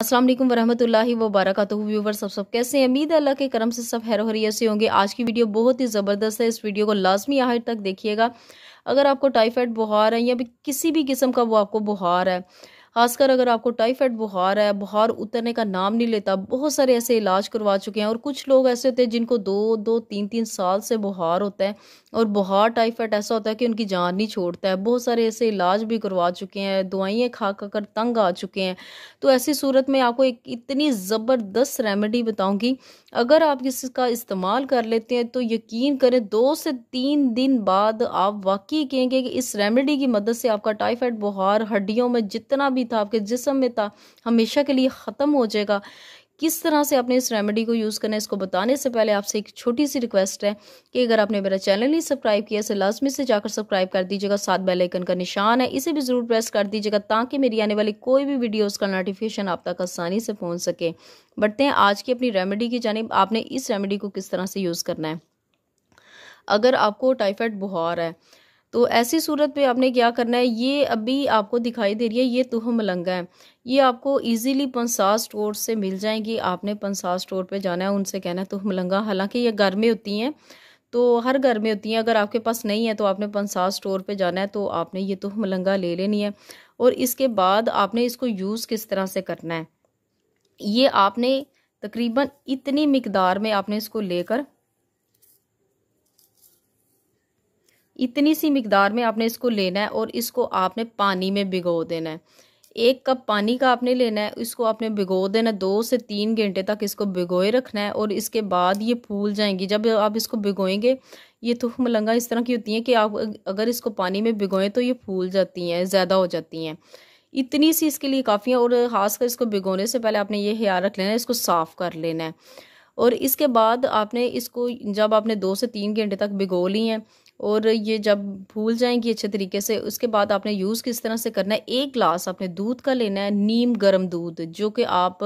असलम वरहमल वबरक व्यूवर सब सब कैसे हैं उम्मीद अल्लाह के करम से सब हैर हरिया से होंगे आज की वीडियो बहुत ही ज़बरदस्त है इस वीडियो को लाजमी आहिर तक देखिएगा अगर आपको टाइफाइड बुखार है या भी किसी भी किस्म का वो आपको बुखार है खासकर अगर आपको टाइफाइड बुखार है बुखार उतरने का नाम नहीं लेता बहुत सारे ऐसे इलाज करवा चुके हैं और कुछ लोग ऐसे होते हैं जिनको दो दो तीन तीन साल से बुखार होता है और बुखार टाइफाइड ऐसा होता है कि उनकी जान नहीं छोड़ता है बहुत सारे ऐसे इलाज भी करवा चुके हैं दवाइयाँ खा खा कर तंग आ चुके हैं तो ऐसी सूरत में आपको एक इतनी ज़बरदस्त रेमेडी बताऊँगी अगर आप इसका इस्तेमाल कर लेते हैं तो यकीन करें दो से तीन दिन बाद आप वाकई कहेंगे कि इस रेमेडी की मदद से आपका टाइफाइड बुखार हड्डियों में जितना भी नहीं था आपके जिसम में था हमेशा के लिए ख़त्म हो जाएगा किस तरह से आपने इस रेमेडी को यूज़ करना है इसको बताने से पहले आपसे एक छोटी सी रिक्वेस्ट है कि अगर आपने मेरा चैनल नहीं सब्सक्राइब किया है तो लाजमी से जाकर सब्सक्राइब कर दीजिएगा साथ बेल आइकन का निशान है इसे भी ज़रूर प्रेस कर दीजिएगा ताकि मेरी आने वाली कोई भी वीडियोस का नोटिफिकेशन आप तक आसानी से पहुँच सके बढ़ते हैं आज की अपनी रेमेडी की जानब आपने इस रेमेडी को किस तरह से यूज़ करना है अगर आपको टाइफाइड बुखार है तो ऐसी सूरत पे आपने क्या करना है ये अभी आपको दिखाई दे रही है ये तुहम मलंगा है ये आपको इजीली पंसा स्टोर से मिल जाएंगी आपने पंसा स्टोर पे जाना है उनसे कहना है तुहम मलंगा हालांकि ये घर में होती हैं तो हर घर में होती हैं अगर आपके पास नहीं है तो आपने पंसा स्टोर पर जाना है तो आपने ये तुह मलंगा ले लेनी है और इसके बाद आपने इसको यूज़ किस तरह से करना है ये आपने तकरीबन इतनी मकदार में आपने इसको लेकर इतनी सी मकदार में आपने इसको लेना है और इसको आपने पानी में भिगो देना है एक कप पानी का आपने लेना है इसको आपने भिगो देना दो से तीन घंटे तक इसको भिगोए रखना है और इसके बाद ये फूल जाएंगी जब आप इसको भिगोएंगे ये थुख मलंगा इस तरह की होती हैं कि आप अगर इसको पानी में भिगोएं तो ये फूल जाती हैं ज़्यादा हो जाती हैं इतनी सी इसके लिए काफ़ी है और ख़ासकर इसको भिगोने से पहले आपने ये ख्याल रख लेना है इसको साफ़ कर लेना है और इसके बाद आपने इसको जब आपने दो से तीन घंटे तक भिगो ली हैं और ये जब भूल जाएंगी अच्छे तरीके से उसके बाद आपने यूज़ किस तरह से करना है एक ग्लास आपने दूध का लेना है नीम गर्म दूध जो कि आप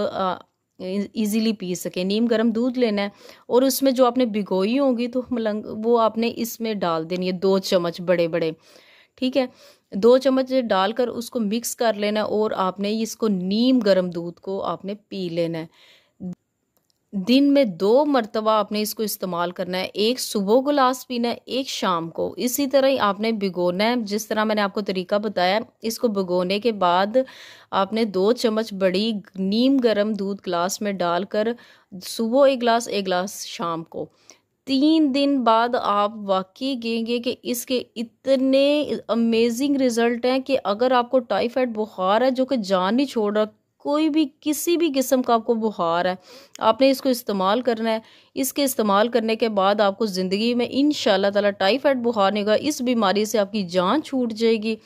इजीली पी सकें नीम गर्म दूध लेना है और उसमें जो आपने भिगोई होगी तो मलंग वो आपने इसमें डाल देनी है दो चम्मच बड़े बड़े ठीक है दो चम्मच डालकर उसको मिक्स कर लेना और आपने इसको नीम गर्म दूध को आपने पी लेना है दिन में दो मरतबा आपने इसको इस्तेमाल करना है एक सुबह गिलास पीना है एक शाम को इसी तरह ही आपने भिगोना है जिस तरह मैंने आपको तरीका बताया इसको भिगोने के बाद आपने दो चम्मच बड़ी नीम गर्म दूध गिलास में डालकर सुबह एक गिलास एक गिलास शाम को तीन दिन बाद आप वाकई कहेंगे कि इसके इतने अमेजिंग रिजल्ट हैं कि अगर आपको टाइफाइड बुखार है जो कि जान ही छोड़ कोई भी किसी भी किस्म का आपको बुखार है आपने इसको इस्तेमाल करना है इसके इस्तेमाल करने के बाद आपको ज़िंदगी में इन ताला टाइफाइड बुखार नहीं होगा इस बीमारी से आपकी जान छूट जाएगी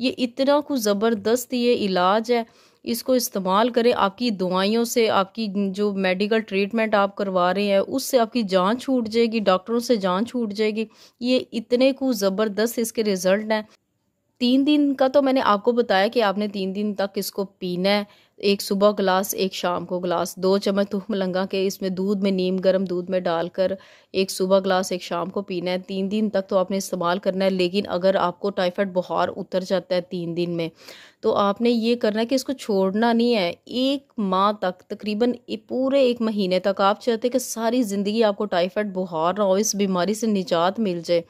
ये इतना कुछ ज़बरदस्त ये इलाज है इसको इस्तेमाल करें आपकी दवाइयों से आपकी जो मेडिकल ट्रीटमेंट आप करवा रहे हैं उससे आपकी जान छूट जाएगी डॉक्टरों से जान छूट जाएगी ये इतने को ज़बरदस्त इसके रिज़ल्ट हैं तीन दिन का तो मैंने आपको बताया कि आपने तीन दिन तक इसको पीना है एक सुबह गिलास एक शाम को गिलास दो चम्मच तुख लंगा के इसमें दूध में नीम गर्म दूध में डालकर एक सुबह गिलास एक शाम को पीना है तीन दिन तक तो आपने इस्तेमाल करना है लेकिन अगर आपको टाइफाइड बुखार उतर जाता है तीन दिन में तो आपने ये करना है कि इसको छोड़ना नहीं है एक माह तक तकरीबन पूरे एक महीने तक आप चाहते कि सारी ज़िंदगी आपको टाइफाइड बुखार ना हो इस बीमारी से निजात मिल जाए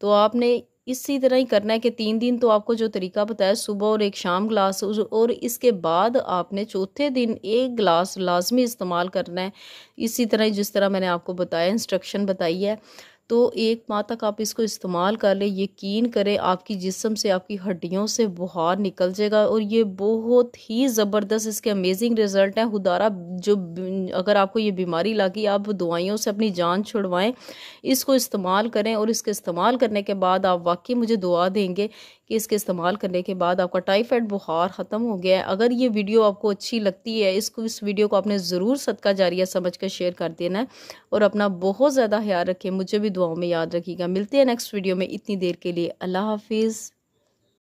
तो आपने इसी तरह ही करना है कि तीन दिन तो आपको जो तरीका बताया सुबह और एक शाम गिलास और इसके बाद आपने चौथे दिन एक गिलास लाजमी इस्तेमाल करना है इसी तरह जिस तरह मैंने आपको बताया इंस्ट्रक्शन बताई है तो एक माह तक आप इसको इस्तेमाल कर लें यकीन करें आपकी जिसम से आपकी हड्डियों से बुहार निकल जाएगा और ये बहुत ही ज़बरदस्त इसके अमेजिंग रिज़ल्ट हैं हुदारा जो अगर आपको ये बीमारी लगी आप दवाइयों से अपनी जान छुड़वाएं इसको इस्तेमाल करें और इसके इस्तेमाल करने के बाद आप वाकई मुझे दुआ देंगे कि इसके इस्तेमाल करने के बाद आपका टाइफाइड बुखार ख़त्म हो गया है अगर ये वीडियो आपको अच्छी लगती है इसको इस वीडियो को आपने ज़रूर सदका जारिया समझ कर शेयर कर देना है और अपना बहुत ज़्यादा ख्याल रखें मुझे भी दुआओं में याद रखिएगा मिलते हैं नेक्स्ट वीडियो में इतनी देर के लिए अल्लाह हाफिज़